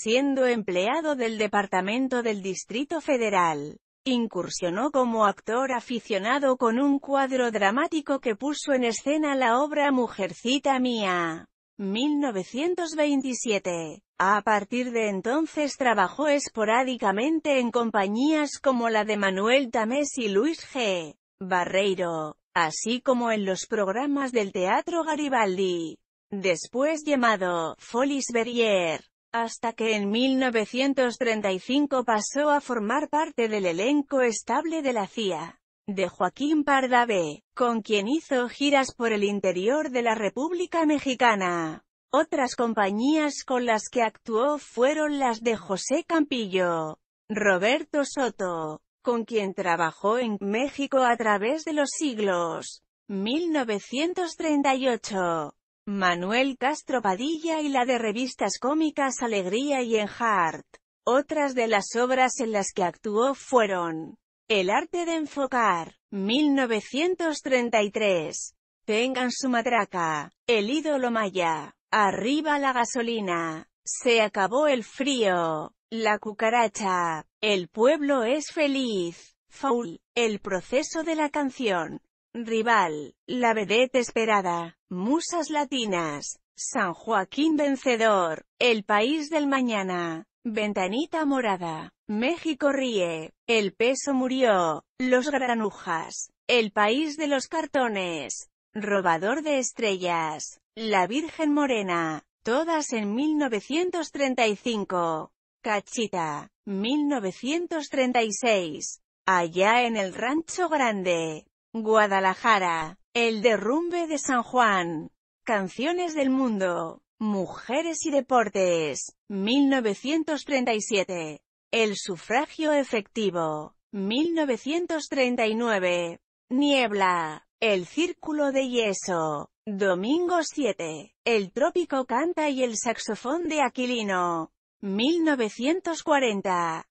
siendo empleado del Departamento del Distrito Federal. Incursionó como actor aficionado con un cuadro dramático que puso en escena la obra Mujercita Mía. 1927. A partir de entonces trabajó esporádicamente en compañías como la de Manuel Tamés y Luis G. Barreiro, así como en los programas del Teatro Garibaldi, después llamado Folies Berrier hasta que en 1935 pasó a formar parte del elenco estable de la CIA, de Joaquín Pardavé, con quien hizo giras por el interior de la República Mexicana. Otras compañías con las que actuó fueron las de José Campillo, Roberto Soto, con quien trabajó en México a través de los siglos 1938, Manuel Castro Padilla y la de revistas cómicas Alegría y Enjart. Otras de las obras en las que actuó fueron El arte de enfocar, 1933, Tengan su matraca, El ídolo maya, Arriba la gasolina, Se acabó el frío, La cucaracha, El pueblo es feliz, Foul, El proceso de la canción, Rival, la vedette esperada, musas latinas, San Joaquín vencedor, el país del mañana, ventanita morada, México ríe, el peso murió, los granujas, el país de los cartones, robador de estrellas, la Virgen Morena, todas en 1935, Cachita, 1936, allá en el Rancho Grande. Guadalajara. El derrumbe de San Juan. Canciones del mundo. Mujeres y deportes. 1937. El sufragio efectivo. 1939. Niebla. El círculo de yeso. Domingo 7. El trópico canta y el saxofón de Aquilino. 1940.